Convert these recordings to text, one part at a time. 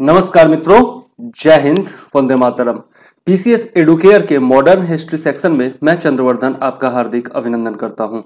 नमस्कार मित्रों जय हिंद वंदे मातरम पीसीएस एडुकेयर के मॉडर्न हिस्ट्री सेक्शन में मैं चंद्रवर्धन आपका हार्दिक अभिनंदन करता हूं।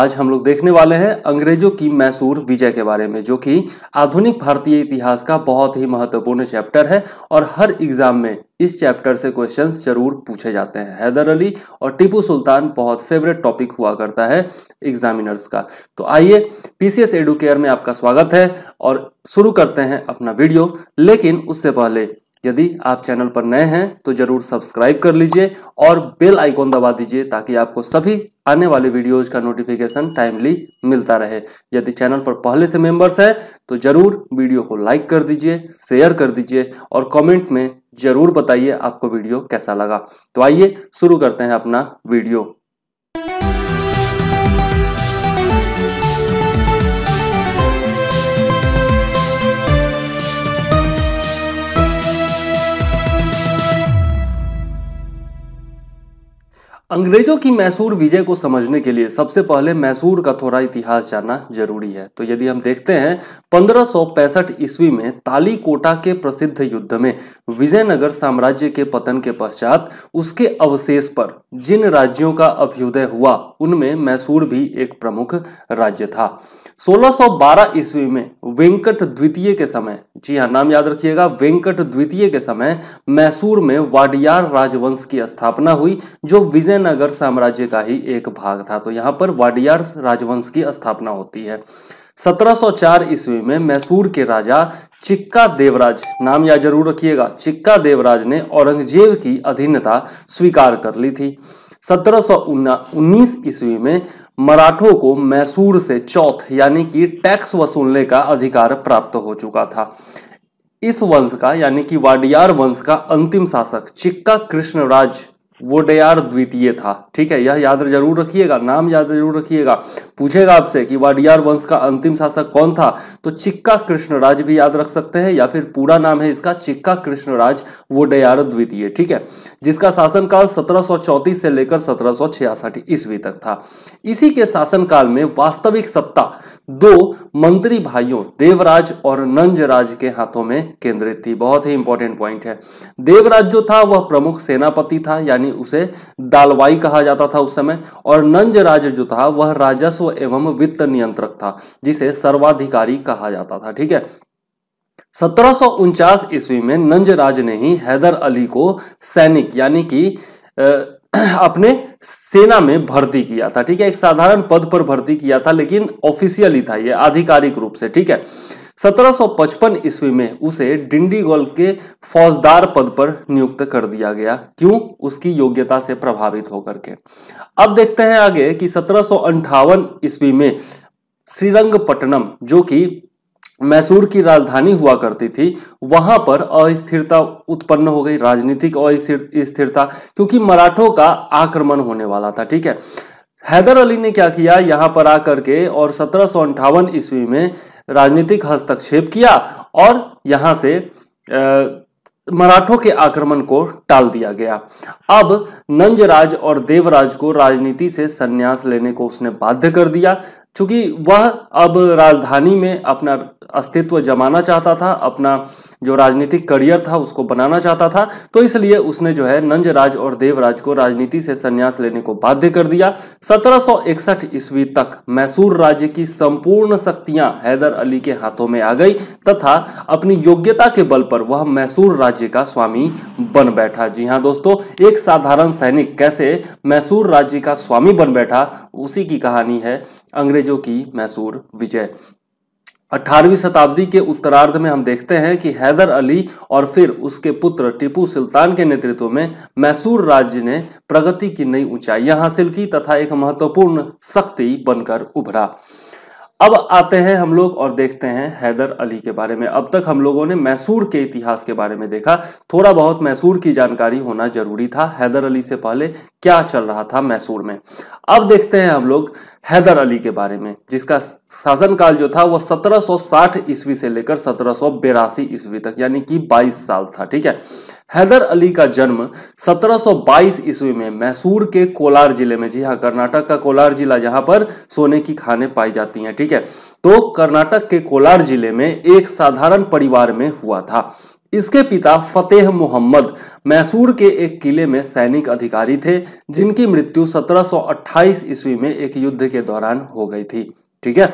आज हम लोग देखने वाले हैं अंग्रेजों की मैसूर विजय के बारे में जो कि आधुनिक भारतीय इतिहास का बहुत ही महत्वपूर्ण चैप्टर है और हर एग्जाम में इस चैप्टर से क्वेश्चंस जरूर पूछे जाते हैं हैदर अली और टीपू सुल्तान बहुत फेवरेट टॉपिक हुआ करता है एग्जामिनर्स का तो आइए पीसीएस एडुकेयर में आपका स्वागत है और शुरू करते हैं अपना वीडियो लेकिन उससे पहले यदि आप चैनल पर नए हैं तो जरूर सब्सक्राइब कर लीजिए और बेल आइकॉन दबा दीजिए ताकि आपको सभी आने वाले वीडियोज का नोटिफिकेशन टाइमली मिलता रहे यदि चैनल पर पहले से मेंबर्स हैं तो जरूर वीडियो को लाइक कर दीजिए शेयर कर दीजिए और कमेंट में जरूर बताइए आपको वीडियो कैसा लगा तो आइए शुरू करते हैं अपना वीडियो अंग्रेजों की मैसूर विजय को समझने के लिए सबसे पहले मैसूर का थोड़ा इतिहास जानना जरूरी है तो यदि हम देखते हैं पंद्रह ईस्वी में तालीकोटा के प्रसिद्ध युद्ध में विजयनगर साम्राज्य के पतन के पश्चात उसके अवशेष पर जिन राज्यों का अभ्युदय हुआ उनमें मैसूर भी एक प्रमुख राज्य था 1612 ईस्वी में वेंकट द्वितीय के समय जी हाँ नाम याद रखिएगा वेंकट द्वितीय के समय मैसूर में वाडियार राजवंश की स्थापना हुई जो विजयनगर साम्राज्य का ही एक भाग था तो यहाँ पर वाडियार राजवंश की स्थापना होती है 1704 ईस्वी में मैसूर के राजा चिक्का देवराज नाम या जरूर रखिएगा चिक्का देवराज ने औरंगजेब की अधीनता स्वीकार कर ली थी 1719 ईस्वी में मराठों को मैसूर से चौथ यानी कि टैक्स वसूलने का अधिकार प्राप्त हो चुका था इस वंश का यानी कि वाडियार वंश का अंतिम शासक चिक्का कृष्णराज डेयर द्वितीय था ठीक है यह याद जरूर रखिएगा नाम याद जरूर रखिएगा पूछेगा आपसे कि वाडियार वंश का अंतिम शासक कौन था तो चिक्का कृष्णराज भी याद रख सकते हैं या फिर पूरा नाम है इसका चिक्का कृष्णराज डेयर द्वितीय ठीक है जिसका शासनकाल सत्रह से लेकर सत्रह ईस्वी तक था इसी के शासनकाल में वास्तविक सत्ता दो मंत्री भाइयों देवराज और नंजराज के हाथों में केंद्रित थी बहुत ही इंपॉर्टेंट पॉइंट है देवराज जो था वह प्रमुख सेनापति था यानी यानी उसे दालवाई कहा जाता था उस समय और नंज राज जो था वह राजस्व एवं वित्त नियंत्रक था जिसे सर्वाधिकारी कहा जाता था ठीक है सत्रह ईस्वी में नंजराज ने ही हैदर अली को सैनिक यानी कि अपने सेना में भर्ती किया था ठीक है एक साधारण पद पर भर्ती किया था लेकिन ऑफिशियली था ये आधिकारिक रूप से ठीक है 1755 ईस्वी में उसे डिंडीगोल के फौजदार पद पर नियुक्त कर दिया गया क्यों उसकी योग्यता से प्रभावित होकर के अब देखते हैं आगे कि सत्रह ईस्वी में श्रीरंगपट्टनम जो कि मैसूर की राजधानी हुआ करती थी वहां पर अस्थिरता उत्पन्न हो गई राजनीतिक अस्थिरता क्योंकि मराठों का आक्रमण होने वाला था ठीक है हैदर अली ने क्या किया यहाँ पर आकर के और सत्रह सौ अंठावन ईस्वी में राजनीतिक हस्तक्षेप किया और यहाँ से मराठों के आक्रमण को टाल दिया गया अब नंजराज और देवराज को राजनीति से संन्यास लेने को उसने बाध्य कर दिया क्योंकि वह अब राजधानी में अपना अस्तित्व जमाना चाहता था अपना जो राजनीतिक करियर था उसको बनाना चाहता था तो इसलिए उसने जो है नंजराज और देवराज को राजनीति से संन्यास लेने को बाध्य कर दिया 1761 ईस्वी तक मैसूर राज्य की संपूर्ण शक्तियां हैदर अली के हाथों में आ गई तथा अपनी योग्यता के बल पर वह मैसूर राज्य का स्वामी बन बैठा जी हाँ दोस्तों एक साधारण सैनिक कैसे मैसूर राज्य का स्वामी बन बैठा उसी की कहानी है अंग्रेजों की मैसूर विजय अठारहवीं शताब्दी के उत्तरार्ध में हम देखते हैं कि हैदर अली और फिर उसके पुत्र टीपू सुल्तान के नेतृत्व में मैसूर राज्य ने प्रगति की नई ऊंचाइयां हासिल की तथा एक महत्वपूर्ण शक्ति बनकर उभरा अब आते हैं हम लोग और देखते हैं हैदर अली के बारे में अब तक हम लोगों ने मैसूर के इतिहास के बारे में देखा थोड़ा बहुत मैसूर की जानकारी होना जरूरी था हैदर अली से पहले क्या चल रहा था मैसूर में अब देखते हैं हम लोग हैदर अली के बारे में जिसका शासनकाल जो था वो 1760 ईस्वी से लेकर सत्रह ईस्वी तक यानी कि 22 साल था ठीक है हैदर अली का जन्म 1722 ईस्वी में मैसूर के कोलार जिले में जी हाँ कर्नाटक का कोलार जिला जहां पर सोने की खाने पाई जाती हैं ठीक है तो कर्नाटक के कोलार जिले में एक साधारण परिवार में हुआ था इसके पिता फतेह मोहम्मद मैसूर के एक किले में सैनिक अधिकारी थे जिनकी मृत्यु 1728 ईस्वी में एक युद्ध के दौरान हो गई थी ठीक है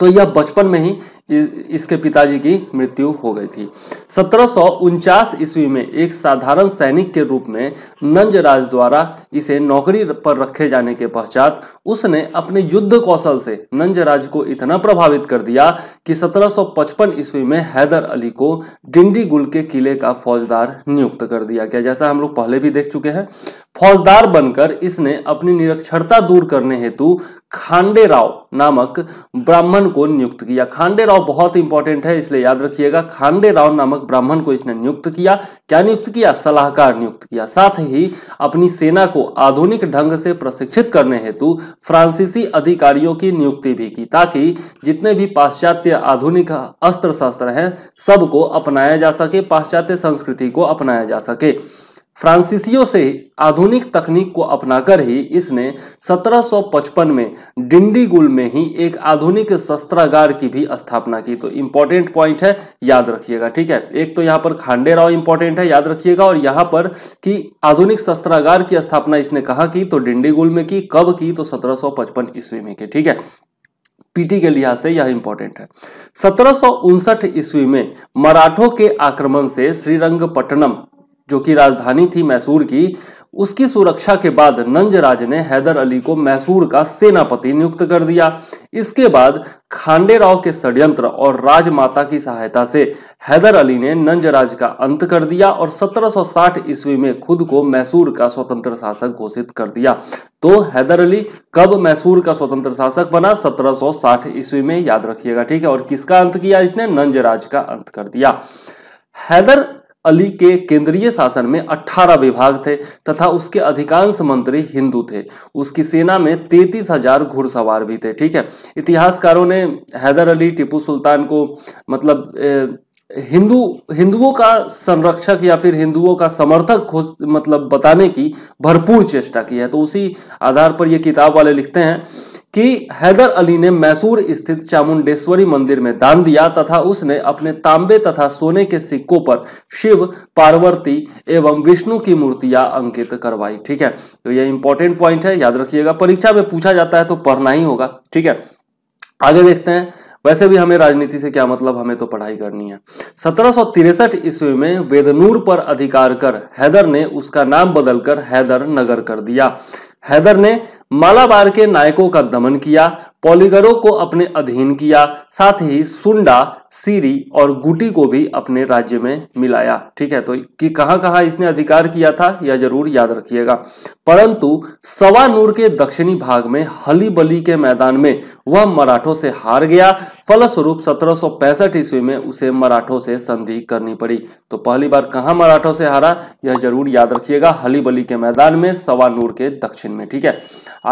तो यह बचपन में ही इसके पिताजी की मृत्यु हो गई थी सत्रह ईस्वी में एक साधारण सैनिक के रूप में नंजराज द्वारा इसे नौकरी पर रखे जाने के पश्चात उसने अपने युद्ध कौशल से नंजराज को इतना प्रभावित कर दिया कि 1755 ईस्वी में हैदर अली को डिंडीगुल के किले का फौजदार नियुक्त कर दिया गया जैसा हम लोग पहले भी देख चुके हैं फौजदार बनकर इसने अपनी निरक्षरता दूर करने हेतु खांडे राव नामक ब्राह्मण को नियुक्त किया खांडे राव भाव बहुत इंपॉर्टेंट है इसलिए याद रखिएगा खांडे राव नामक ब्राह्मण को इसने नियुक्त किया क्या नियुक्त किया सलाहकार नियुक्त किया साथ ही अपनी सेना को आधुनिक ढंग से प्रशिक्षित करने हेतु फ्रांसीसी अधिकारियों की नियुक्ति भी की ताकि जितने भी पाश्चात्य आधुनिक अस्त्र शस्त्र हैं सबको अपनाया जा सके पाश्चात्य संस्कृति को अपनाया जा सके फ्रांसीसियों से आधुनिक तकनीक को अपनाकर ही इसने 1755 में डिंडीगुल में ही एक आधुनिक शस्त्रागार की भी स्थापना की तो इंपॉर्टेंट पॉइंट है याद रखिएगा ठीक है एक तो यहाँ पर खांडे राव इंपॉर्टेंट है याद रखिएगा और यहाँ पर कि आधुनिक शस्त्रागार की स्थापना इसने कहा की तो डिंडीगुल में की कब की तो सत्रह ईस्वी में की ठीक है पीटी के लिहाज से यह इंपॉर्टेंट है सत्रह ईस्वी में मराठों के आक्रमण से श्रीरंगपट्टनम जो कि राजधानी थी मैसूर की उसकी सुरक्षा के बाद नंजराज ने हैदर अली को मैसूर का सेनापति नियुक्त कर दिया इसके बाद खांडे राव के षड्यंत्र और राजमाता की सहायता से हैदर अली ने नंजराज का अंत कर दिया और 1760 ईस्वी में खुद को मैसूर का स्वतंत्र शासक घोषित कर दिया तो हैदर अली कब मैसूर का स्वतंत्र शासक बना 1760 ईस्वी में याद रखिएगा ठीक है और किसका अंत किया इसने नंजराज का अंत कर दिया हैदर अली के केंद्रीय शासन में 18 विभाग थे तथा उसके अधिकांश मंत्री हिंदू थे उसकी सेना में तैतीस हजार घुड़सवार भी थे ठीक है इतिहासकारों ने हैदर अली टीपू सुल्तान को मतलब ए, हिंदू हिंदुओं का संरक्षक या फिर हिंदुओं का समर्थक मतलब बताने की भरपूर चेष्टा की है तो उसी आधार पर ये किताब वाले लिखते हैं कि हैदर अली ने मैसूर स्थित चामुंडेश्वरी मंदिर में दान दिया तथा उसने अपने तांबे तथा सोने के सिक्कों पर शिव पार्वती एवं विष्णु की मूर्तियां अंकित करवाई ठीक है तो ये इंपॉर्टेंट पॉइंट है याद रखिएगा परीक्षा में पूछा जाता है तो पढ़ना ही होगा ठीक है आगे देखते हैं वैसे भी हमें राजनीति से क्या मतलब हमें तो पढ़ाई करनी है सत्रह सौ तिरसठ ईस्वी में वेदनूर पर अधिकार कर हैदर ने उसका नाम बदलकर हैदर नगर कर दिया हैदर ने मालाबार के नायकों का दमन किया पॉलीगरों को अपने अधीन किया साथ ही सुंडा सीरी और गुटी को भी अपने राज्य में मिलाया ठीक है तो कि कहाँ कहां इसने अधिकार किया था यह जरूर याद रखिएगा परंतु सवानूर के दक्षिणी भाग में हलीबली के मैदान में वह मराठों से हार गया फलस्वरूप सत्रह ईस्वी में उसे मराठों से संधि करनी पड़ी तो पहली बार कहां मराठों से हारा यह जरूर याद रखिएगा हलीबली के मैदान में सवानूर के दक्षिण में ठीक है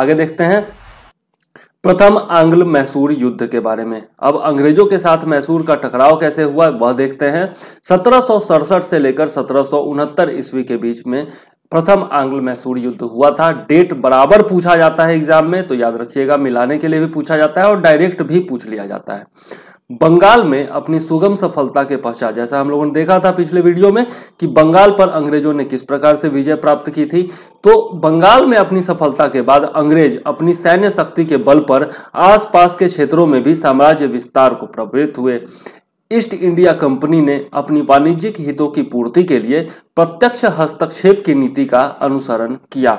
आगे देखते हैं प्रथम आंग्ल मैसूर युद्ध के बारे में अब अंग्रेजों के साथ मैसूर का टकराव कैसे हुआ वह देखते हैं सत्रह से लेकर सत्रह ईस्वी के बीच में प्रथम आंग्ल मैसूर युद्ध हुआ था डेट बराबर पूछा जाता है एग्जाम में तो याद रखिएगा मिलाने के लिए भी पूछा जाता है और डायरेक्ट भी पूछ लिया जाता है बंगाल में अपनी सुगम सफलता के पश्चात जैसा हम लोगों ने देखा था पिछले वीडियो में कि बंगाल पर अंग्रेजों ने किस प्रकार से विजय प्राप्त की थी तो बंगाल में अपनी सफलता के बाद अंग्रेज अपनी सैन्य शक्ति के बल पर आसपास के क्षेत्रों में भी साम्राज्य विस्तार को प्रवृत्त हुए ईस्ट इंडिया कंपनी ने अपनी वाणिज्यिक हितों की पूर्ति के लिए प्रत्यक्ष हस्तक्षेप की नीति का अनुसरण किया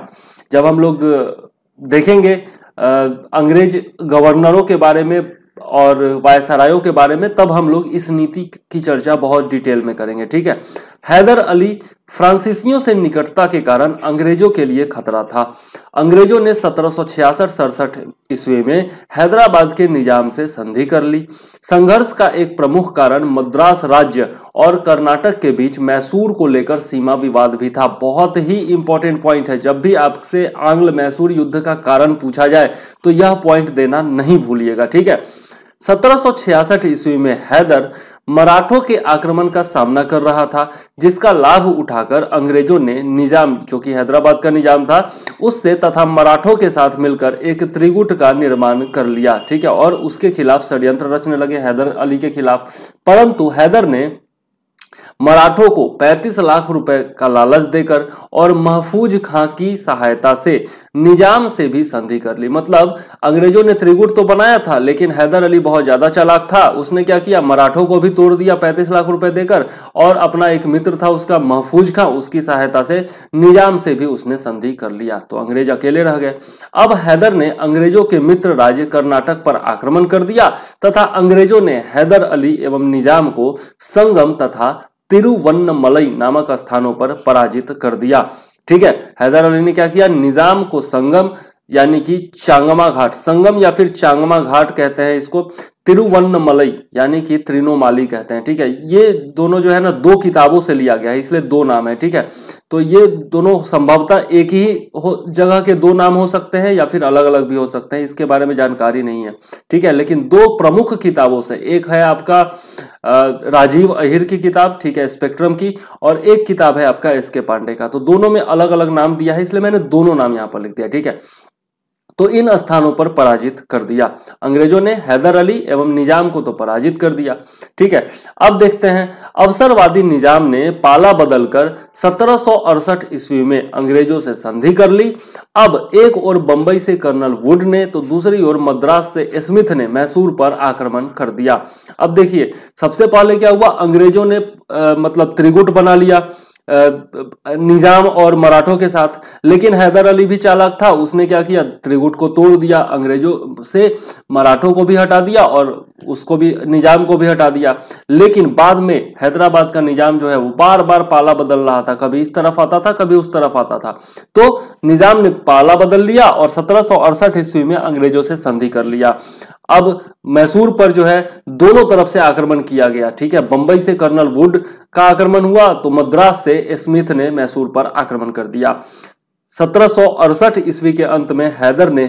जब हम लोग देखेंगे अंग्रेज गवर्नरों के बारे में और वायसरायो के बारे में तब हम लोग इस नीति की चर्चा बहुत डिटेल में करेंगे ठीक है हैदर अली फ्रांसीसियों से निकटता के कारण अंग्रेजों के लिए खतरा था अंग्रेजों ने सत्रह सौ छियासठ ईस्वी में हैदराबाद के निजाम से संधि कर ली संघर्ष का एक प्रमुख कारण मद्रास राज्य और कर्नाटक के बीच मैसूर को लेकर सीमा विवाद भी था बहुत ही इंपॉर्टेंट पॉइंट है जब भी आपसे आंग्ल मैसूर युद्ध का कारण पूछा जाए तो यह पॉइंट देना नहीं भूलिएगा ठीक है सत्रह ईस्वी में हैदर मराठों के आक्रमण का सामना कर रहा था जिसका लाभ उठाकर अंग्रेजों ने निजाम जो कि हैदराबाद का निजाम था उससे तथा मराठों के साथ मिलकर एक त्रिगुट का निर्माण कर लिया ठीक है और उसके खिलाफ षड्यंत्र रचने लगे हैदर अली के खिलाफ परंतु हैदर ने मराठों को 35 लाख रुपए का लालच देकर और महफूज खां की सहायता से निजाम से भी संधि कर ली मतलब अंग्रेजों ने त्रिगुट तो बनाया था लेकिन हैदर अली बहुत ज्यादा चालाक था उसने क्या किया मराठों को भी तोड़ दिया 35 लाख रुपए देकर और अपना एक मित्र था उसका महफूज खां उसकी सहायता से निजाम से भी उसने संधि कर लिया तो अंग्रेज अकेले रह गए अब हैदर ने अंग्रेजों के मित्र राज्य कर्नाटक पर आक्रमण कर दिया तथा अंग्रेजों ने हैदर अली एवं निजाम को संगम तथा तिरुवन्नमलई नामक स्थानों पर पराजित कर दिया ठीक है हैदर अली ने क्या किया निजाम को संगम यानी कि चांगमा घाट संगम या फिर चांगमा घाट कहते हैं इसको तिरुवन्नमलई यानी कि त्रिनोमाली कहते हैं ठीक है ये दोनों जो है ना दो किताबों से लिया गया है इसलिए दो नाम है ठीक है तो ये दोनों संभवतः एक ही जगह के दो नाम हो सकते हैं या फिर अलग अलग भी हो सकते हैं इसके बारे में जानकारी नहीं है ठीक है लेकिन दो प्रमुख किताबों से एक है आपका राजीव अहिर की किताब ठीक है स्पेक्ट्रम की और एक किताब है आपका एस पांडे का तो दोनों में अलग अलग नाम दिया है इसलिए मैंने दोनों नाम यहाँ पर लिख दिया ठीक है तो इन स्थानों पर पराजित कर दिया अंग्रेजों ने हैदर अली एवं निजाम को तो पराजित कर दिया ठीक है अब देखते हैं अवसरवादी निजाम ने पाला बदलकर सत्रह ईस्वी में अंग्रेजों से संधि कर ली अब एक ओर बंबई से कर्नल वुड ने तो दूसरी ओर मद्रास से स्मिथ ने मैसूर पर आक्रमण कर दिया अब देखिए सबसे पहले क्या हुआ अंग्रेजों ने आ, मतलब त्रिगुट बना लिया निज़ाम और मराठों के साथ लेकिन हैदर अली भी चालाक था उसने क्या किया त्रिगुट को तोड़ दिया अंग्रेजों से मराठों को भी हटा दिया और उसको भी निज़ाम को भी हटा दिया लेकिन बाद में हैदराबाद का निज़ाम जो है वो बार बार पाला बदल रहा था कभी इस तरफ आता था कभी उस तरफ आता था तो निज़ाम ने पाला बदल लिया और सत्रह ईस्वी में अंग्रेजों से संधि कर लिया अब मैसूर पर जो है दोनों तरफ से आक्रमण किया गया ठीक है बंबई से कर्नल वुड का आक्रमण हुआ तो मद्रास से स्मिथ ने मैसूर पर आक्रमण कर दिया सत्रह ईस्वी के अंत में हैदर ने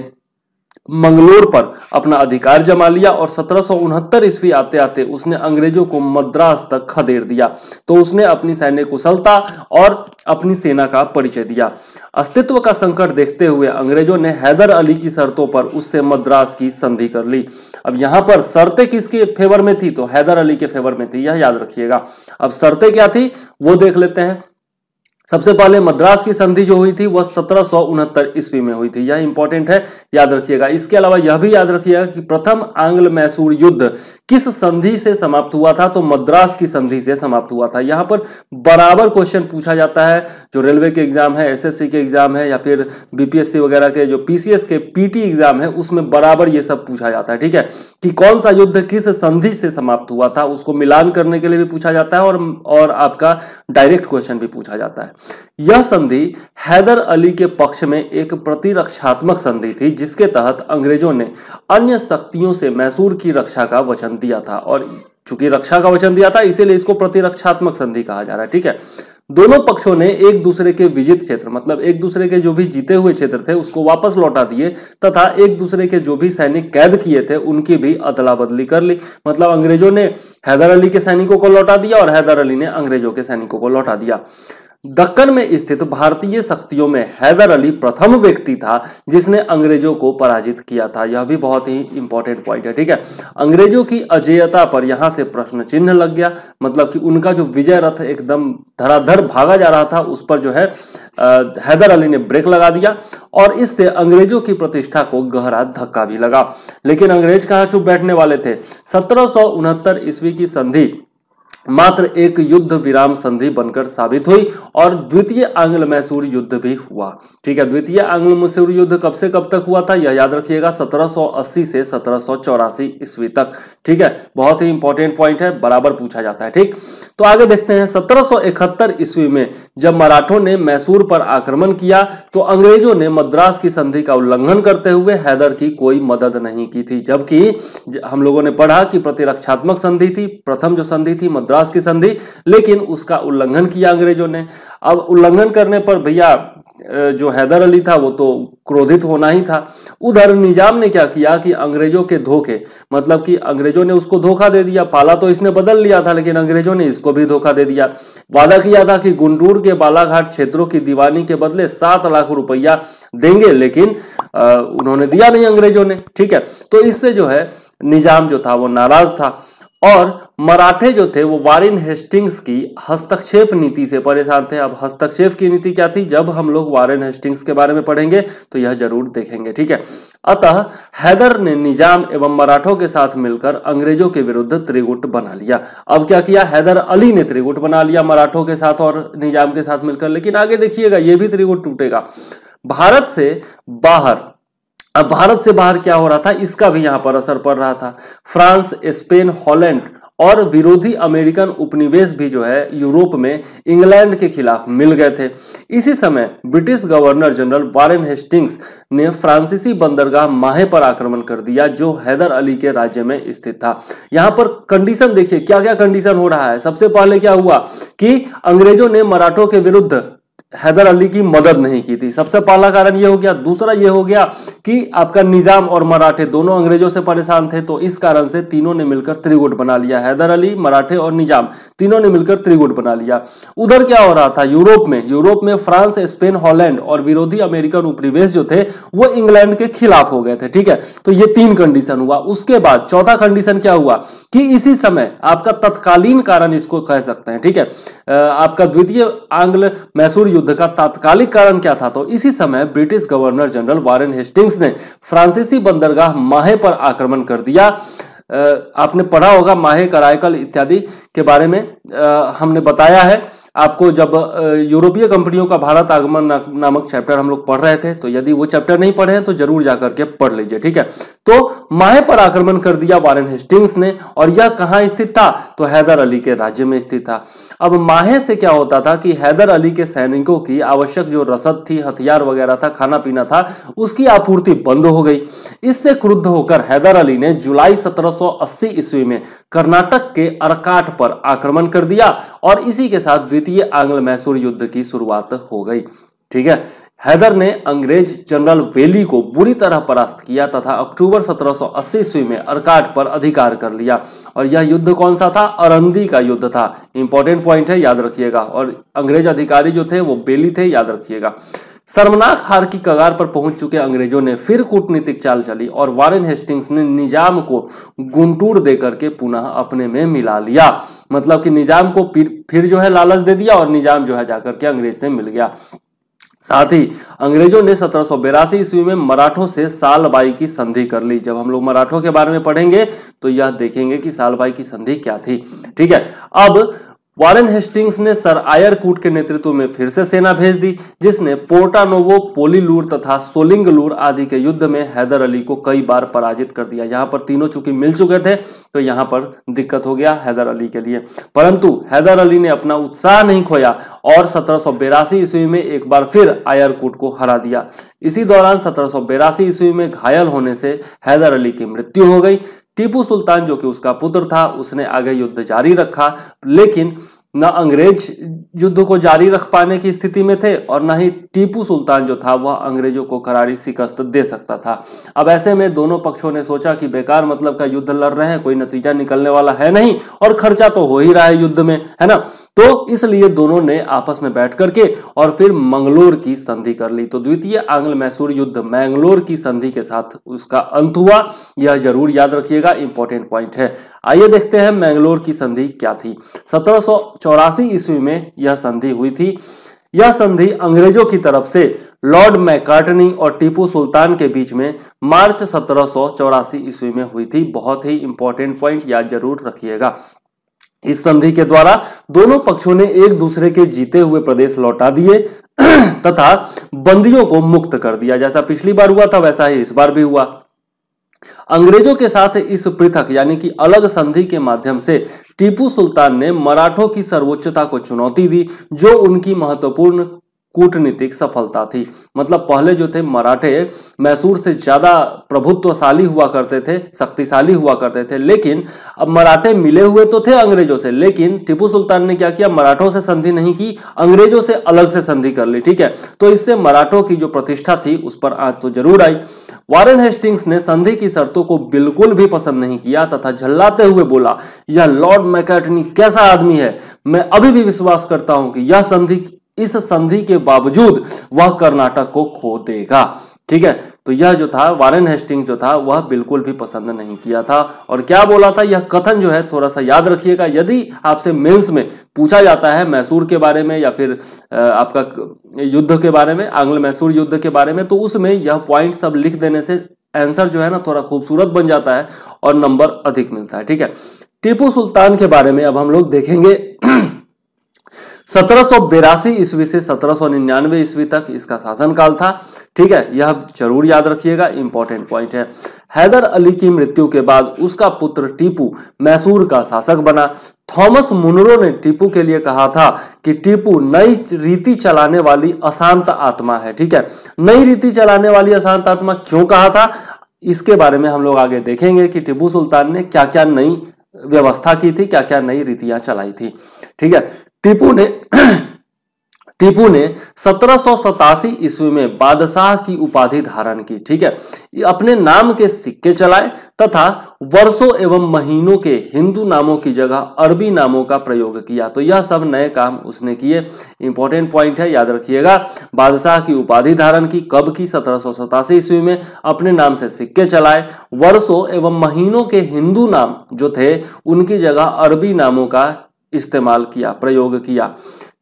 मंगलोर पर अपना अधिकार जमा लिया और सत्रह ईस्वी आते आते उसने अंग्रेजों को मद्रास तक खदेड़ दिया तो उसने अपनी सैन्य कुशलता और अपनी सेना का परिचय दिया अस्तित्व का संकट देखते हुए अंग्रेजों ने हैदर अली की शर्तों पर उससे मद्रास की संधि कर ली अब यहां पर शर्तें किसके फेवर में थी तो हैदर अली के फेवर में थी यह याद रखिएगा अब शर्तें क्या थी वो देख लेते हैं सबसे पहले मद्रास की संधि जो हुई थी वह सत्रह सौ ईस्वी में हुई थी यह इंपॉर्टेंट है याद रखिएगा इसके अलावा यह भी याद रखिएगा कि प्रथम आंग्ल मैसूर युद्ध किस संधि से समाप्त हुआ था तो मद्रास की संधि से समाप्त हुआ था यहां पर बराबर क्वेश्चन पूछा जाता है जो रेलवे के एग्जाम है एस के एग्जाम है या फिर बीपीएससी वगैरह के जो पीसीएस के पीटी एग्जाम है उसमें बराबर ये सब पूछा जाता है ठीक है कि कौन सा युद्ध किस संधि से समाप्त हुआ था उसको मिलान करने के लिए भी पूछा जाता है और और आपका डायरेक्ट क्वेश्चन भी पूछा जाता है यह संधि हैदर अली के पक्ष में एक प्रतिरक्षात्मक संधि थी जिसके तहत अंग्रेजों ने अन्य शक्तियों से मैसूर की रक्षा का वचन दिया था और चूंकि रक्षा का वचन दिया था इसीलिए इसको प्रतिरक्षात्मक संधि कहा जा रहा है ठीक है दोनों पक्षों ने एक दूसरे के विजित क्षेत्र मतलब एक दूसरे के जो भी जीते हुए क्षेत्र थे उसको वापस लौटा दिए तथा एक दूसरे के जो भी सैनिक कैद किए थे उनकी भी अदला बदली कर ली मतलब अंग्रेजों ने हैदर अली के सैनिकों को लौटा दिया और हैदर अली ने अंग्रेजों के सैनिकों को लौटा दिया दक्कन में स्थित भारतीय शक्तियों में हैदर अली प्रथम व्यक्ति था जिसने अंग्रेजों को पराजित किया था यह भी बहुत ही इंपॉर्टेंट पॉइंट है ठीक है अंग्रेजों की अजेयता पर यहां से प्रश्न चिन्ह लग गया मतलब कि उनका जो विजय रथ एकदम धराधर भागा जा रहा था उस पर जो है आ, हैदर अली ने ब्रेक लगा दिया और इससे अंग्रेजों की प्रतिष्ठा को गहरा धक्का भी लगा लेकिन अंग्रेज कहाँ चुप बैठने वाले थे सत्रह ईस्वी की संधि मात्र एक युद्ध विराम संधि बनकर साबित हुई और द्वितीय आंग्ल मैसूर युद्ध भी हुआ ठीक है द्वितीय आंग्ल मैसूर युद्ध कब से कब तक हुआ था यह याद रखिएगा 1780 से सत्रह ईस्वी तक ठीक है बहुत ही इंपॉर्टेंट पॉइंट है बराबर पूछा जाता है ठीक तो आगे देखते हैं 1771 ईस्वी में जब मराठों ने मैसूर पर आक्रमण किया तो अंग्रेजों ने मद्रास की संधि का उल्लंघन करते हुए हैदर की कोई मदद नहीं की थी जबकि हम लोगों ने पढ़ा कि प्रतिरक्षात्मक संधि थी प्रथम जो संधि थी मद्रास की संधि लेकिन उसका उल्लंघन किया अंग्रेजों ने अब उल्लंघन करने पर भैया जो हैदर अली था वो तो क्रोधित होना ही था उधर निजाम ने क्या किया कि अंग्रेजों के धोखे मतलब कि अंग्रेजों ने उसको धोखा दे दिया पाला तो इसने बदल लिया था लेकिन अंग्रेजों ने इसको भी धोखा दे दिया वादा किया था कि गुंडूर के बालाघाट क्षेत्रों की दीवानी के बदले सात लाख रुपया देंगे लेकिन आ, उन्होंने दिया नहीं अंग्रेजों ने ठीक है तो इससे जो है निजाम जो था वो नाराज था और मराठे जो थे वो वारिन हेस्टिंग्स की हस्तक्षेप नीति से परेशान थे अब हस्तक्षेप की नीति क्या थी जब हम लोग वारिन हेस्टिंग्स के बारे में पढ़ेंगे तो यह जरूर देखेंगे ठीक है अतः हैदर ने निजाम एवं मराठों के साथ मिलकर अंग्रेजों के विरुद्ध त्रिगुट बना लिया अब क्या किया हैदर अली ने त्रिगुट बना लिया मराठों के साथ और निजाम के साथ मिलकर लेकिन आगे देखिएगा यह भी त्रिगुट टूटेगा भारत से बाहर अब भारत से बाहर क्या हो रहा था इसका भी यहां पर असर पड़ रहा था फ्रांस स्पेन हॉलैंड और विरोधी अमेरिकन उपनिवेश भी जो है यूरोप में इंग्लैंड के खिलाफ मिल गए थे इसी समय British governor general Warren Hastings ने फ्रांसीसी बंदरगाह माहे पर आक्रमण कर दिया जो हैदर अली के राज्य में स्थित था यहां पर कंडीशन देखिए क्या क्या कंडीशन हो रहा है सबसे पहले क्या हुआ कि अंग्रेजों ने मराठों के विरुद्ध हैदर अली की मदद नहीं की थी सबसे पहला कारण ये हो गया दूसरा ये हो गया कि आपका निज़ाम और मराठे दोनों अंग्रेजों से परेशान थे तो इस कारण से तीनों ने मिलकर त्रिगुट बना लिया हैदर अली मराठे और निज़ाम तीनों ने मिलकर त्रिगुट बना लिया उधर क्या हो रहा था यूरोप में यूरोप में फ्रांस स्पेन हॉलैंड और विरोधी अमेरिकन उपनिवेश जो थे वो इंग्लैंड के खिलाफ हो गए थे ठीक है तो ये तीन कंडीशन हुआ उसके बाद चौथा कंडीशन क्या हुआ कि इसी समय आपका तत्कालीन कारण इसको कह सकते हैं ठीक है आपका द्वितीय आंग्ल मैसूर युद्ध का तात्कालिक कारण क्या था तो इसी समय British governor general Warren Hastings ने फ्रांसीसी बंदरगाह माहे पर आक्रमण कर दिया आपने पढ़ा होगा माहे करायकल इत्यादि के बारे में हमने बताया है आपको जब यूरोपीय कंपनियों का भारत आगमन नामक चैप्टर हम लोग पढ़ रहे थे तो यदि वो चैप्टर नहीं पढ़े हैं तो जरूर जाकर के पढ़ लीजिए ठीक है तो माहे पर आक्रमण कर दिया वारेन हेस्टिंग्स ने और यह कहाँ स्थित था तो हैदर अली के राज्य में स्थित था अब माहे से क्या होता था कि हैदर अली के सैनिकों की आवश्यक जो रसद थी हथियार वगैरह था खाना पीना था उसकी आपूर्ति बंद हो गई इससे क्रुद्ध होकर हैदर अली ने जुलाई सत्रह ईस्वी में कर्नाटक के अरकाट पर आक्रमण कर दिया और इसी के साथ द्वितीय द्वितीय आंग्ल मैसूर युद्ध की शुरुआत हो गई ठीक है हैदर ने अंग्रेज जनरल वेली को बुरी तरह परास्त किया तथा अक्टूबर 1780 ईस्वी में अरकाट पर अधिकार कर लिया और यह युद्ध कौन सा था अरंदी का युद्ध था इंपॉर्टेंट पॉइंट है याद रखिएगा और अंग्रेज अधिकारी जो थे वो बेली थे याद रखिएगा शर्मनाक हार की कगार पर पहुंच चुके अंग्रेजों ने फिर कूटनीतिक चाल चली और वारेन हेस्टिंग्स ने निजाम को गुंटूर देकर के पुनः अपने में मिला लिया मतलब कि निजाम को फिर जो है लालच दे दिया और निजाम जो है जाकर के अंग्रेज से मिल गया साथ ही अंग्रेजों ने सत्रह ईस्वी में मराठों से सालबाई की संधि कर ली जब हम लोग मराठों के बारे में पढ़ेंगे तो यह देखेंगे कि सालबाई की संधि क्या थी ठीक है अब वारन हेस्टिंग्स ने सर आयर कूट के नेतृत्व में फिर से सेना भेज दी जिसने पोर्टानोवो पोलीलूर तथा सोलिंगलूर आदि के युद्ध में हैदर अली को कई बार पराजित कर दिया यहां पर तीनों चूंकि मिल चुके थे तो यहां पर दिक्कत हो गया हैदर अली के लिए परंतु हैदर अली ने अपना उत्साह नहीं खोया और सत्रह ईस्वी में एक बार फिर आयरकूट को हरा दिया इसी दौरान सत्रह ईस्वी में घायल होने से हैदर अली की मृत्यु हो गई टीपू सुल्तान जो कि उसका पुत्र था उसने आगे युद्ध जारी रखा लेकिन न अंग्रेज युद्ध को जारी रख पाने की स्थिति में थे और न ही टीपू सुल्तान जो था वह अंग्रेजों को करारी शिकस्त दे सकता था अब ऐसे में दोनों पक्षों ने सोचा कि बेकार मतलब का युद्ध लड़ रहे हैं कोई नतीजा निकलने वाला है नहीं और खर्चा तो हो ही रहा है युद्ध में है ना तो इसलिए दोनों ने आपस में बैठ करके और फिर मंगलोर की संधि कर ली तो द्वितीय आंग्ल मैसूर युद्ध मैंगलोर की संधि के साथ उसका अंत हुआ यह जरूर याद रखिएगा इंपॉर्टेंट पॉइंट है आइए देखते हैं मैंगलोर की संधि क्या थी सत्रह चौरासी ईस्वी में यह संधि हुई थी यह संधि अंग्रेजों की तरफ से लॉर्ड मैकार्टनी और टीपू सुल्तान के बीच में मार्च सत्रह ईस्वी में हुई थी बहुत ही इंपॉर्टेंट पॉइंट याद जरूर रखिएगा इस संधि के द्वारा दोनों पक्षों ने एक दूसरे के जीते हुए प्रदेश लौटा दिए तथा बंदियों को मुक्त कर दिया जैसा पिछली बार हुआ था वैसा ही इस बार भी हुआ अंग्रेजों के साथ इस पृथक यानी कि अलग संधि के माध्यम से टीपू सुल्तान ने मराठों की सर्वोच्चता को चुनौती दी जो उनकी महत्वपूर्ण कूटनीतिक सफलता थी मतलब पहले जो थे मराठे मैसूर से ज़्यादा प्रभुत्वशाली हुआ करते थे शक्तिशाली हुआ करते थे लेकिन अब मराठे मिले हुए तो थे अंग्रेजों से लेकिन टीपू सुल्तान ने क्या किया मराठों से संधि नहीं की अंग्रेजों से अलग से संधि कर ली ठीक है तो इससे मराठों की जो प्रतिष्ठा थी उस पर आज तो जरूर आई वारन हेस्टिंग्स ने संधि की शर्तों को बिल्कुल भी पसंद नहीं किया तथा झल्लाते हुए बोला यह लॉर्ड मैकेटनी कैसा आदमी है मैं अभी भी विश्वास करता हूं कि यह संधि इस संधि के बावजूद वह कर्नाटक को खो देगा ठीक है तो यह जो था वारेन हेस्टिंग जो था वह बिल्कुल भी पसंद नहीं किया था और क्या बोला था यह कथन जो है थोड़ा सा याद रखिएगा यदि आपसे मेंस में पूछा जाता है मैसूर के बारे में या फिर आपका युद्ध के बारे में आंग्ल मैसूर युद्ध के बारे में तो उसमें यह पॉइंट सब लिख देने से आंसर जो है ना थोड़ा खूबसूरत बन जाता है और नंबर अधिक मिलता है ठीक है टीपू सुल्तान के बारे में अब हम लोग देखेंगे सत्रह ईस्वी से सत्रह ईस्वी तक इसका शासनकाल था ठीक है यह जरूर याद रखिएगा इंपॉर्टेंट पॉइंट है हैदर अली की मृत्यु के बाद उसका पुत्र टीपू मैसूर का शासक बना थॉमस मुनरो ने टीपू के लिए कहा था कि टीपू नई रीति चलाने वाली अशांत आत्मा है ठीक है नई रीति चलाने वाली अशांत आत्मा क्यों कहा था इसके बारे में हम लोग आगे देखेंगे कि टीपू सुल्तान ने क्या क्या नई व्यवस्था की थी क्या क्या नई रीतियां चलाई थी ठीक है टीपू ने टीपू ने सत्रह ईस्वी में बादशाह की उपाधि धारण की ठीक है अपने नाम के सिक्के चलाए तथा वर्षों एवं महीनों के हिंदू नामों की जगह अरबी नामों का प्रयोग किया तो यह सब नए काम उसने किए इंपॉर्टेंट पॉइंट है याद रखिएगा बादशाह की उपाधि धारण की कब की सत्रह ईस्वी में अपने नाम से सिक्के चलाए वर्षों एवं महीनों के हिंदू नाम जो थे उनकी जगह अरबी नामों का इस्तेमाल किया प्रयोग किया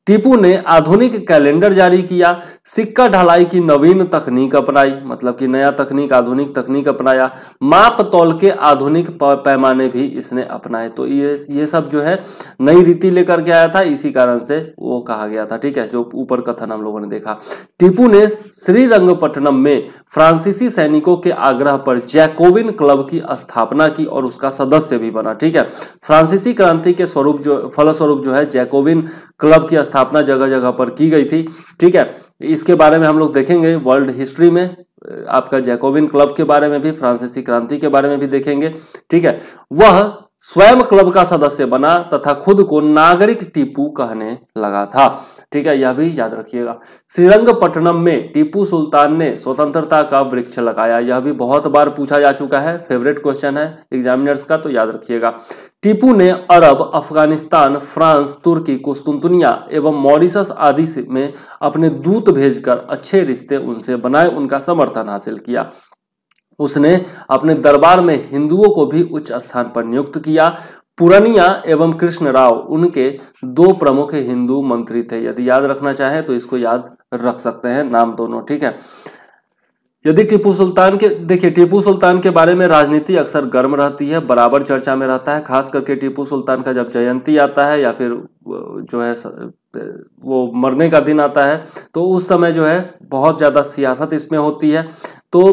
टीपू ने आधुनिक कैलेंडर जारी किया सिक्का ढलाई की नवीन तकनीक अपनाई मतलब कि नया तकनीक आधुनिक तकनीक अपनाया माप तौल के आधुनिक पैमाने भी इसने अपनाए तो ये ये सब जो है नई रीति लेकर के आया था इसी कारण से वो कहा गया था ठीक है जो ऊपर कथन हम लोगों ने देखा टीपू ने श्रीरंगपट्टनम में फ्रांसीसी सैनिकों के आग्रह पर जैकोविन क्लब की स्थापना की और उसका सदस्य भी बना ठीक है फ्रांसीसी क्रांति के स्वरूप जो फलस्वरूप जो है जैकोविन क्लब की स्थापना स्थापना जगह जगह पर की गई थी ठीक है इसके बारे में हम लोग देखेंगे वर्ल्ड हिस्ट्री में आपका जैकोबिन क्लब के बारे में भी फ्रांसीसी क्रांति के बारे में भी देखेंगे ठीक है वह स्वयं क्लब का सदस्य बना तथा खुद को नागरिक टीपू कहने लगा था ठीक है यह भी याद रखिएगा श्रीरंगपट्टनम में टीपू सुल्तान ने स्वतंत्रता का वृक्ष लगाया यह भी बहुत बार पूछा जा चुका है फेवरेट क्वेश्चन है एग्जामिनर्स का तो याद रखिएगा टीपू ने अरब अफगानिस्तान फ्रांस तुर्की कुस्तुनतुनिया एवं मॉरिशस आदि में अपने दूत भेजकर अच्छे रिश्ते उनसे बनाए उनका समर्थन हासिल किया उसने अपने दरबार में हिंदुओं को भी उच्च स्थान पर नियुक्त किया पुरानिया एवं कृष्ण राव उनके दो प्रमुख हिंदू मंत्री थे यदि याद रखना चाहे तो इसको याद रख सकते हैं नाम दोनों ठीक है यदि टीपू सुल्तान के देखिए टीपू सुल्तान के बारे में राजनीति अक्सर गर्म रहती है बराबर चर्चा में रहता है खास करके टीपू सुल्तान का जब जयंती आता है या फिर जो है वो मरने का दिन आता है तो उस समय जो है बहुत ज़्यादा सियासत इसमें होती है तो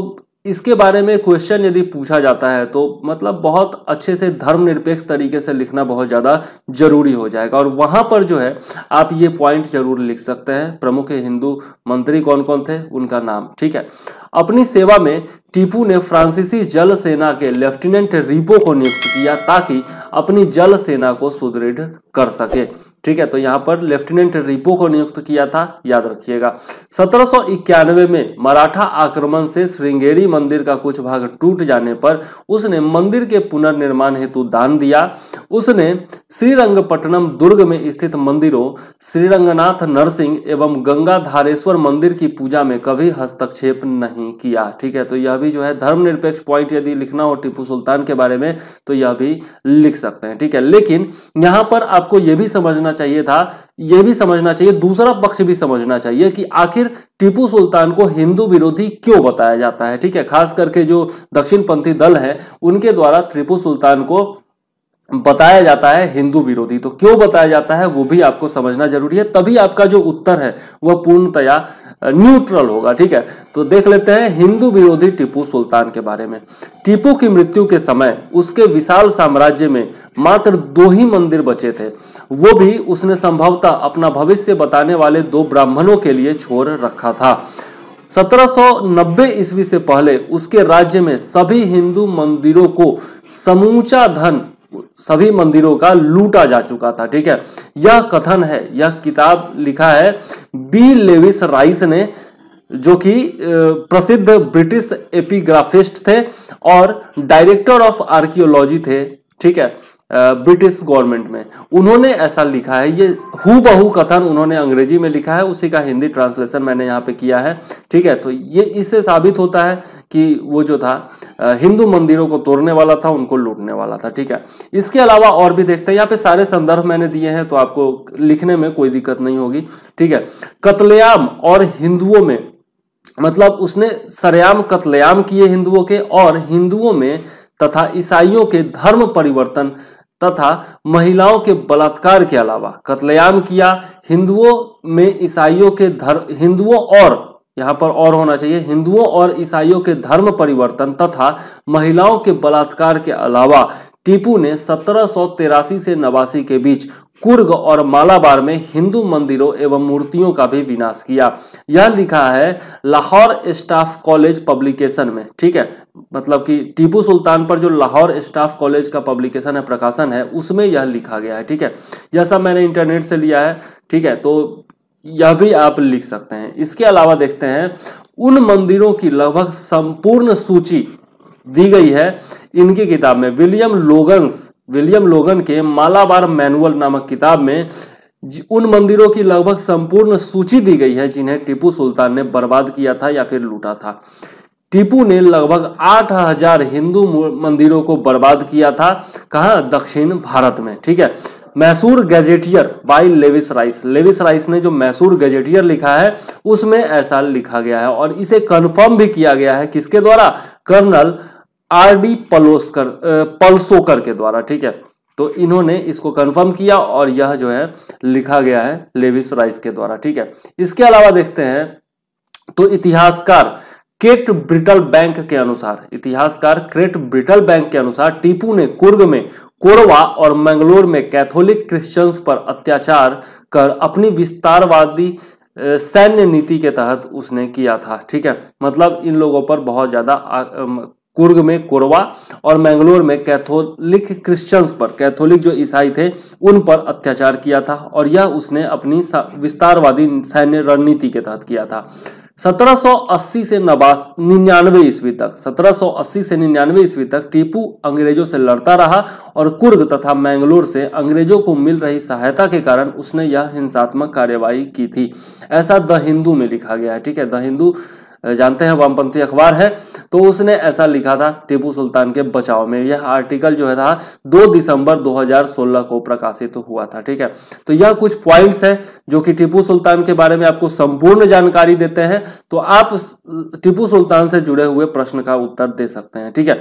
इसके बारे में क्वेश्चन यदि पूछा जाता है तो मतलब बहुत अच्छे से धर्मनिरपेक्ष तरीके से लिखना बहुत ज़्यादा जरूरी हो जाएगा और वहाँ पर जो है आप ये पॉइंट जरूर लिख सकते हैं प्रमुख हिंदू मंत्री कौन कौन थे उनका नाम ठीक है अपनी सेवा में टीपू ने फ्रांसीसी जल सेना के लेफ्टिनेंट रिपो को नियुक्त किया ताकि अपनी जल सेना को सुदृढ़ कर सके ठीक है तो यहाँ पर लेफ्टिनेंट रिपो को नियुक्त किया था याद रखिएगा सत्रह में मराठा आक्रमण से श्रृंगेरी मंदिर का कुछ भाग टूट जाने पर उसने मंदिर के पुनर्निर्माण हेतु दान दिया उसने श्रीरंगपट्टनम दुर्ग में स्थित मंदिरों श्रीरंगनाथ नरसिंह एवं गंगाधारेश्वर मंदिर की पूजा में कभी हस्तक्षेप नहीं नहीं किया ठीक है तो यह भी जो है धर्मनिरपेक्ष पॉइंट यदि लिखना हो टीपू सुल्तान के बारे में तो यह भी लिख सकते हैं ठीक है लेकिन यहां पर आपको यह भी समझना चाहिए था यह भी समझना चाहिए दूसरा पक्ष भी समझना चाहिए कि आखिर टीपू सुल्तान को हिंदू विरोधी क्यों बताया जाता है ठीक है खास करके जो दक्षिणपंथी दल है उनके द्वारा टीपू सुल्तान को बताया जाता है हिंदू विरोधी तो क्यों बताया जाता है वो भी आपको समझना जरूरी है तभी आपका जो उत्तर है वह पूर्णतया न्यूट्रल होगा ठीक है तो देख लेते हैं हिंदू विरोधी टीपू सुल्तान के बारे में टीपू की मृत्यु के समय उसके विशाल साम्राज्य में मात्र दो ही मंदिर बचे थे वो भी उसने संभवतः अपना भविष्य बताने वाले दो ब्राह्मणों के लिए छोड़ रखा था 1790 ईस्वी से पहले उसके राज्य में सभी हिंदू मंदिरों को समूचा धन सभी मंदिरों का लूटा जा चुका था ठीक है यह कथन है यह किताब लिखा है बी लेविस राइस ने जो कि प्रसिद्ध ब्रिटिश एपिग्राफिस्ट थे और डायरेक्टर ऑफ आर्कियोलॉजी थे ठीक है ब्रिटिश गवर्नमेंट में उन्होंने ऐसा लिखा है ये हु बहु कथन उन्होंने अंग्रेजी में लिखा है उसी का हिंदी ट्रांसलेशन मैंने यहाँ पे किया है ठीक है तो ये इससे साबित होता है कि वो जो था हिंदू मंदिरों को तोड़ने वाला था उनको लूटने वाला था ठीक है इसके अलावा और भी देखते हैं यहाँ पे सारे संदर्भ मैंने दिए हैं तो आपको लिखने में कोई दिक्कत नहीं होगी ठीक है कतलेआम और हिंदुओं में मतलब उसने सरेआम कतलेआम किए हिंदुओं के और हिंदुओं में तथा ईसाइयों के धर्म परिवर्तन तथा महिलाओं के बलात्कार के अलावा कत्लेआम किया हिंदुओं में ईसाइयों के धर्म हिंदुओं और यहाँ पर और होना चाहिए हिंदुओं और ईसाइयों के धर्म परिवर्तन तथा महिलाओं के बलात्कार के अलावा टीपू ने सत्रह से नवासी के बीच कुर्ग और मालाबार में हिंदू मंदिरों एवं मूर्तियों का भी विनाश किया यह लिखा है लाहौर स्टाफ कॉलेज पब्लिकेशन में ठीक है मतलब कि टीपू सुल्तान पर जो लाहौर स्टाफ कॉलेज का पब्लिकेशन है प्रकाशन है उसमें यह लिखा गया है ठीक है यह सब मैंने इंटरनेट से लिया है ठीक है तो यह भी आप लिख सकते हैं इसके अलावा देखते हैं उन मंदिरों की लगभग संपूर्ण सूची दी गई है इनकी किताब में विलियम लोगन्स विलियम लोगन के मालाबार मैनुअल नामक किताब में उन मंदिरों की लगभग संपूर्ण सूची दी गई है जिन्हें टीपू सुल्तान ने बर्बाद किया था या फिर लूटा था टीपू ने लगभग 8000 हिंदू मंदिरों को बर्बाद किया था कहा दक्षिण भारत में ठीक है Mysore gazetteer by Lewis Rice Lewis Rice ने जो मैसूर गैजेटियर लिखा है उसमें ऐसा लिखा गया है और इसे कन्फर्म भी किया गया है किसके द्वारा colonel R D Palsokar Palsokar के द्वारा ठीक है तो इन्होंने इसको कंफर्म किया और यह जो है लिखा गया है लेविस राइस के द्वारा ठीक है इसके अलावा देखते हैं तो इतिहासकार केट ब्रिटल बैंक के अनुसार इतिहासकार क्रेट ब्रिटल बैंक के अनुसार टीपू ने कुर्ग में कोरवा और मैंगलोर में कैथोलिक क्रिश्चियंस पर अत्याचार कर अपनी विस्तारवादी सैन्य नीति के तहत उसने किया था ठीक है मतलब इन लोगों पर बहुत ज्यादा कुर्ग में कोरवा और मैंगलोर में कैथोलिक क्रिश्चियंस पर कैथोलिक जो ईसाई थे उन पर अत्याचार किया था और यह उसने अपनी विस्तारवादी सैन्य रणनीति के तहत किया था 1780 से नवास निन्यानवे ईस्वी तक 1780 से निन्यानवे ईस्वी तक टीपू अंग्रेजों से लड़ता रहा और कुर्ग तथा मैंगलोर से अंग्रेजों को मिल रही सहायता के कारण उसने यह हिंसात्मक कार्यवाही की थी ऐसा द हिंदू में लिखा गया है ठीक है द हिंदू जानते हैं वामपंथी अखबार है तो उसने ऐसा लिखा था टीपू सुल्तान के बचाव में यह आर्टिकल जो है था दो दिसंबर 2016 को प्रकाशित तो हुआ था ठीक है तो यह कुछ पॉइंट्स है जो कि टीपू सुल्तान के बारे में आपको संपूर्ण जानकारी देते हैं तो आप टीपू सुल्तान से जुड़े हुए प्रश्न का उत्तर दे सकते हैं ठीक है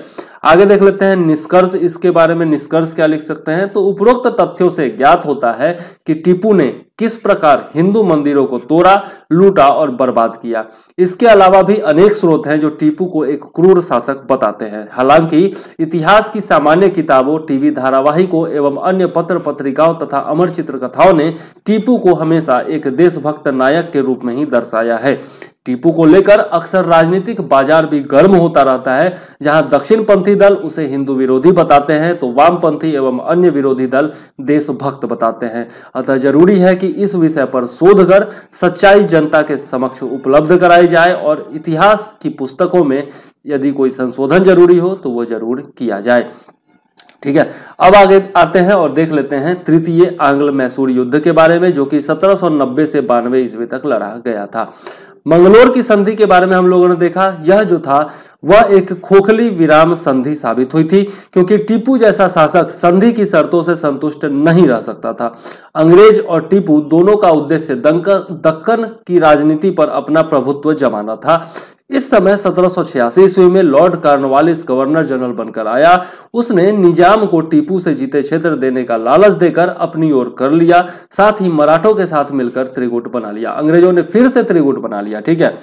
आगे देख लेते हैं निष्कर्ष इसके बारे में निष्कर्ष क्या लिख सकते हैं तो उपरोक्त तथ्यों से ज्ञात होता है कि टीपू ने किस प्रकार हिंदू मंदिरों को तोड़ा लूटा और बर्बाद किया इसके अलावा भी अनेक स्रोत हैं जो टीपू को एक क्रूर शासक बताते हैं हालांकि इतिहास की सामान्य किताबों टीवी धारावाहिकों एवं अन्य पत्र पत्रिकाओं तथा अमर चित्र कथाओं ने टीपू को हमेशा एक देशभक्त नायक के रूप में ही दर्शाया है टीपू को लेकर अक्सर राजनीतिक बाजार भी गर्म होता रहता है जहां दक्षिणपंथी दल उसे हिंदू विरोधी बताते हैं तो वामपंथी एवं अन्य विरोधी दल देशभक्त बताते हैं अतः जरूरी है कि कि इस विषय पर शोध कर सच्चाई जनता के समक्ष उपलब्ध कराई जाए और इतिहास की पुस्तकों में यदि कोई संशोधन जरूरी हो तो वो जरूर किया जाए ठीक है अब आगे आते हैं और देख लेते हैं तृतीय आंग्ल मैसूर युद्ध के बारे में जो कि 1790 से बानवे ईस्वी तक लड़ा गया था मंगलोर की संधि के बारे में हम लोगों ने देखा यह जो था वह एक खोखली विराम संधि साबित हुई थी क्योंकि टीपू जैसा शासक संधि की शर्तों से संतुष्ट नहीं रह सकता था अंग्रेज और टीपू दोनों का उद्देश्य दक्कन की राजनीति पर अपना प्रभुत्व जमाना था इस समय सत्रह ईस्वी में लॉर्ड कार्नवालिस गवर्नर जनरल बनकर आया उसने निजाम को टीपू से जीते क्षेत्र देने का लालच देकर अपनी ओर कर लिया साथ ही मराठों के साथ मिलकर त्रिगुट बना लिया अंग्रेजों ने फिर से त्रिगुट बना लिया ठीक है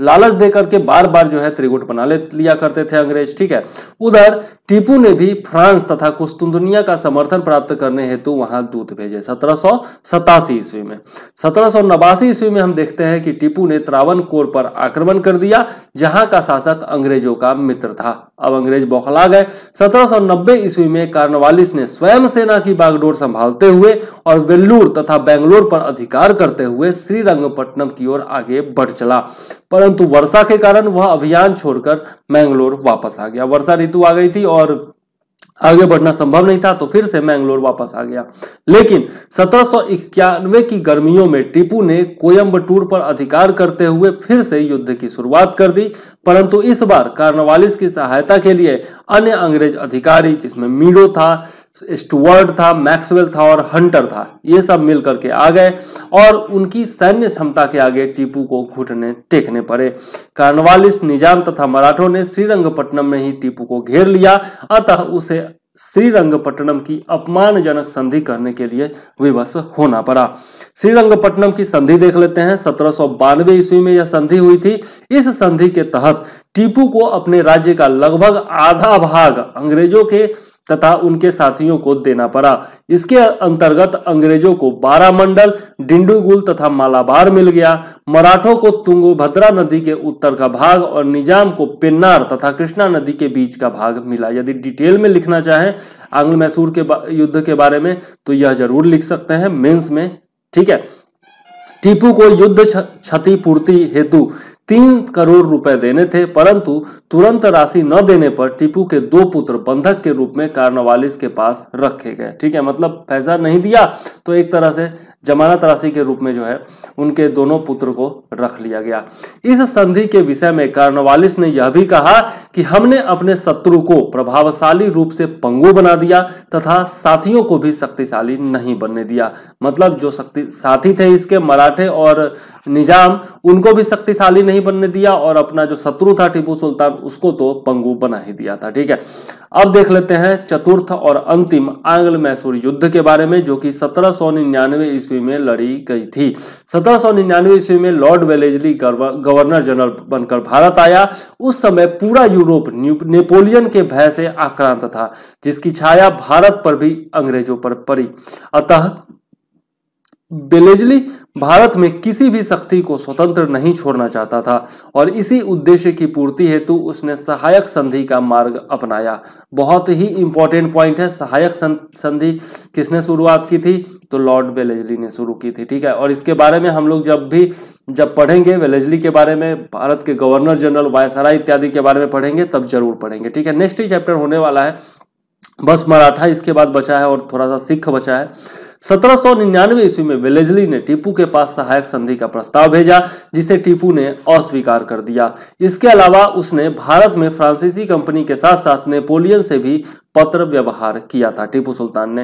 लालच दे करके बार बार जो है त्रिगुट बना ले लिया करते थे अंग्रेज ठीक है उधर टीपू ने भी फ्रांस तथा कुस्तुंदुनिया का समर्थन प्राप्त करने हेतु वहां दूत भेजे सत्रह ईस्वी में सत्रह ईस्वी में हम देखते हैं कि टीपू ने त्रावणकोर पर आक्रमण कर दिया जहां का शासक अंग्रेजों का मित्र था अब अंग्रेज बौखला गए 1790 ईस्वी में कार्नवालिस ने स्वयं सेना की बागडोर संभालते हुए और वेल्लूर तथा बेंगलोर पर अधिकार करते हुए श्रीरंगपट्टनम की ओर आगे बढ़ चला परंतु वर्षा के कारण वह अभियान छोड़कर मैंगलोर वापस आ गया वर्षा ऋतु आ गई थी और आगे बढ़ना संभव नहीं था तो फिर से मैंगलोर वापस आ गया लेकिन सत्रह की गर्मियों में टीपू ने कोयम्बटूर पर अधिकार करते हुए फिर से युद्ध की शुरुआत कर दी परंतु इस बार कार्नवालिस की सहायता के लिए अन्य अंग्रेज अधिकारी जिसमें मीडो था स्टुअर्ड था मैक्सवेल था और हंटर था ये सब मिल करके आ गए और उनकी सैन्य क्षमता के आगे टीपू को घुटने टेकने पड़े कार्नवालिस निजाम तथा मराठों ने श्रीरंगपट्टनम में ही टीपू को घेर लिया अतः उसे श्रीरंगपट्टनम की अपमानजनक संधि करने के लिए विवश होना पड़ा श्रीरंगपट्टनम की संधि देख लेते हैं सत्रह सौ बानवे ईस्वी में यह संधि हुई थी इस संधि के तहत टीपू को अपने राज्य का लगभग आधा भाग अंग्रेजों के तथा उनके साथियों को देना पड़ा इसके अंतर्गत अंग्रेजों को बारा मंडल डिंडूगुल तथा मालाबार मिल गया मराठों को तुंगभद्रा नदी के उत्तर का भाग और निजाम को पिन्नार तथा कृष्णा नदी के बीच का भाग मिला यदि डिटेल में लिखना चाहें आंग्ल मैसूर के युद्ध के बारे में तो यह जरूर लिख सकते हैं मेन्स में ठीक है टीपू को युद्ध क्षतिपूर्ति हेतु तीन करोड़ रुपए देने थे परंतु तुरंत राशि न देने पर टीपू के दो पुत्र बंधक के रूप में कार्नवालिस के पास रखे गए ठीक है मतलब पैसा नहीं दिया तो एक तरह से जमानत राशि के रूप में जो है उनके दोनों पुत्र को रख लिया गया इस संधि के विषय में कार्नवालिस ने यह भी कहा कि हमने अपने शत्रु को प्रभावशाली रूप से पंगु बना दिया तथा साथियों को भी शक्तिशाली नहीं बनने दिया मतलब जो शक्ति साथी थे इसके मराठे और निजाम उनको भी शक्तिशाली नहीं नहीं बनने दिया और अपना जो शत्रु था टीपू सुल्तान उसको तो पंगु बना ही दिया था ठीक है अब देख लेते हैं चतुर्थ और अंतिम आंग्ल मैसूर युद्ध के बारे में जो कि सत्रह सौ ईस्वी में लड़ी गई थी सत्रह सौ ईस्वी में लॉर्ड वेलेजली गवर्नर जनरल बनकर भारत आया उस समय पूरा यूरोप नेपोलियन के भय से आक्रांत था जिसकी छाया भारत पर भी अंग्रेजों पर पड़ी अतः बेलेजली भारत में किसी भी शक्ति को स्वतंत्र नहीं छोड़ना चाहता था और इसी उद्देश्य की पूर्ति हेतु उसने सहायक संधि का मार्ग अपनाया बहुत ही इंपॉर्टेंट पॉइंट है सहायक संधि किसने शुरुआत की थी तो लॉर्ड वेलेजली ने शुरू की थी ठीक है और इसके बारे में हम लोग जब भी जब पढ़ेंगे वेलेजली के बारे में भारत के गवर्नर जनरल वायसरा इत्यादि के बारे में पढ़ेंगे तब जरूर पढ़ेंगे ठीक है नेक्स्ट ही चैप्टर होने वाला है बस मराठा इसके बाद बचा है और थोड़ा सा सिख बचा है 1799 ईस्वी में वेलेजली ने टीपू के पास सहायक संधि का प्रस्ताव भेजा जिसे टीपू ने अस्वीकार कर दिया इसके अलावा उसने भारत में फ्रांसीसी कंपनी के साथ साथ नेपोलियन से भी पत्र व्यवहार किया था टीपू सुल्तान ने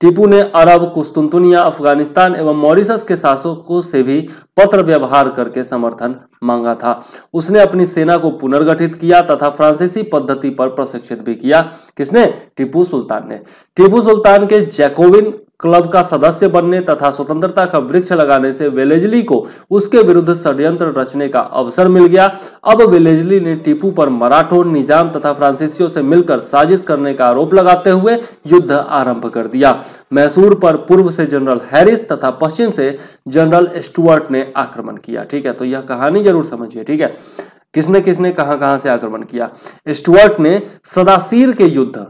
टीपू ने अरब कुस्तुनतुनिया अफगानिस्तान एवं मॉरिशस के शासकों से भी पत्र व्यवहार करके समर्थन मांगा था उसने अपनी सेना को पुनर्गठित किया तथा फ्रांसीसी पद्धति पर प्रशिक्षित भी किया किसने टीपू सुल्तान ने टीपू सुल्तान के जैकोविन क्लब का सदस्य बनने तथा स्वतंत्रता का वृक्ष लगाने से वेलेजली को उसके विरुद्ध षड्यंत्र रचने का अवसर मिल गया अब वेलेजली ने टीपू पर मराठों निजाम तथा फ्रांसिसियों से मिलकर साजिश करने का आरोप लगाते हुए युद्ध आरंभ कर दिया मैसूर पर पूर्व से जनरल हैरिस तथा पश्चिम से जनरल स्टुअर्ट ने आक्रमण किया ठीक है तो यह कहानी जरूर समझिए ठीक है किसने किसने कहां कहां से आक्रमण किया स्टुअर्ट ने सदासीर के युद्ध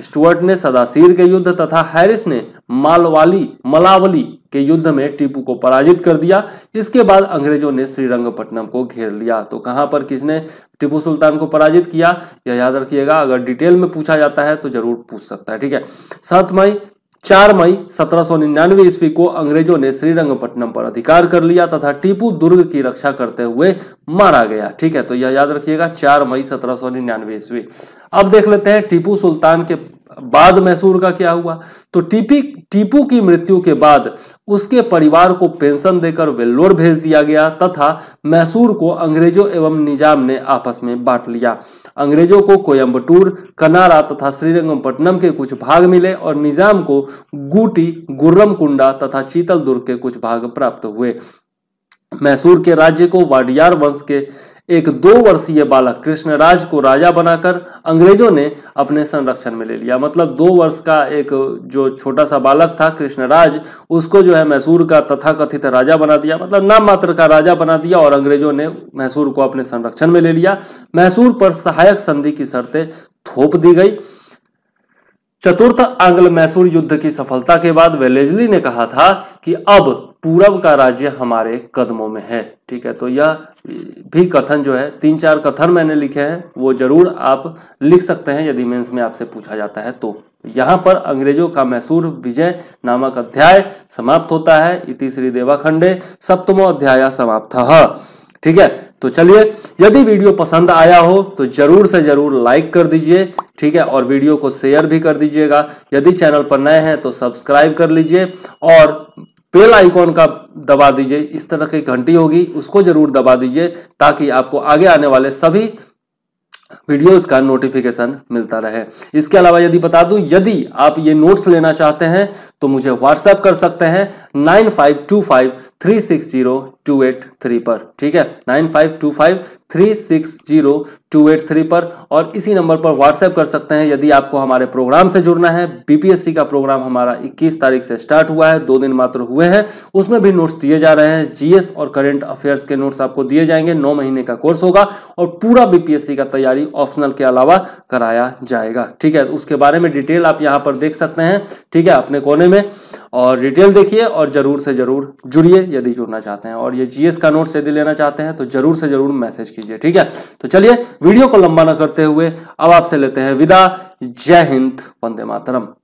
स्टुअर्ट ने सदासीर के युद्ध तथा हैरिस ने मालवाली मलावली के युद्ध में टीपू को पराजित कर दिया इसके बाद अंग्रेजों ने श्रीरंगपट्टनम को घेर लिया तो कहां पर किसने टीपू सुल्तान को पराजित किया यह याद रखिएगा अगर डिटेल में पूछा जाता है तो जरूर पूछ सकता है ठीक है सात मई चार मई 1799 ईस्वी को अंग्रेजों ने श्रीरंगपट्टनम पर अधिकार कर लिया तथा टीपू दुर्ग की रक्षा करते हुए मारा गया ठीक है तो यह याद रखिएगा चार मई 1799 ईस्वी अब देख लेते हैं टीपू सुल्तान के बाद मैसूर का क्या हुआ तो टीपी टीपू की मृत्यु के बाद उसके परिवार को पेंशन देकर वेल्लोर भेज दिया गया तथा मैसूर को अंग्रेजों एवं निजाम ने आपस में बांट लिया अंग्रेजों को कोयम्बटूर कनारा तथा श्रीरंगमपट्टनम के कुछ भाग मिले और निजाम को गुटी गुर्रमकुंडा तथा चीतल के कुछ भाग प्राप्त हुए मैसूर के राज्य को वाडियार वंश के एक दो वर्षीय बालक कृष्णराज को राजा बनाकर अंग्रेजों ने अपने संरक्षण में ले लिया मतलब दो वर्ष का एक जो छोटा सा बालक था कृष्णराज उसको जो है मैसूर का तथाकथित राजा बना दिया मतलब नाम मात्र का राजा बना दिया और अंग्रेजों ने मैसूर को अपने संरक्षण में ले लिया मैसूर पर सहायक संधि की शर्तें थोप दी गई चतुर्थ आंग्ल मैसूर युद्ध की सफलता के बाद वेलेजली ने कहा था कि अब पूरब का राज्य हमारे कदमों में है ठीक है तो यह भी कथन जो है तीन चार कथन मैंने लिखे हैं वो जरूर आप लिख सकते हैं यदि मेंस में आपसे पूछा जाता है तो यहाँ पर अंग्रेजों का मैसूर विजय नामक अध्याय समाप्त होता है इति श्री देवाखंडे सप्तमो अध्याय समाप्त ठीक है तो चलिए यदि वीडियो पसंद आया हो तो जरूर से जरूर लाइक कर दीजिए ठीक है और वीडियो को शेयर भी कर दीजिएगा यदि चैनल पर नए हैं तो सब्सक्राइब कर लीजिए और बेल आइकॉन का दबा दीजिए इस तरह की घंटी होगी उसको जरूर दबा दीजिए ताकि आपको आगे आने वाले सभी वीडियोस का नोटिफिकेशन मिलता रहे इसके अलावा यदि बता दूं यदि आप ये नोट्स लेना चाहते हैं तो मुझे व्हाट्सएप कर सकते हैं nine five two five three six zero two eight three पर ठीक है nine five two five three six zero two eight three पर और इसी नंबर पर व्हाट्सएप कर सकते हैं यदि आपको हमारे प्रोग्राम से जुड़ना है बीपीएससी का प्रोग्राम हमारा 21 तारीख से स्टार्ट हुआ है दो दिन मात्र हुए हैं उसमें भी नोट्स दिए जा रहे हैं जीएस और करंट अफेयर्स के नोट्स आपको दिए जाएंगे नौ महीने का कोर्स होगा और पूरा बीपीएससी का तैयारी ऑप्शनल के अलावा कराया जाएगा ठीक है उसके बारे में डिटेल आप यहाँ पर देख सकते हैं ठीक है अपने कोने में और डिटेल देखिए और ज़रूर से ज़रूर जुड़िए यदि जुड़ना चाहते हैं और ये जीएस का नोट यदि लेना चाहते हैं तो ज़रूर से ज़रूर मैसेज कीजिए ठीक है तो चलिए वीडियो को लंबा ना करते हुए अब आपसे लेते हैं विदा जय हिंद वंदे मातरम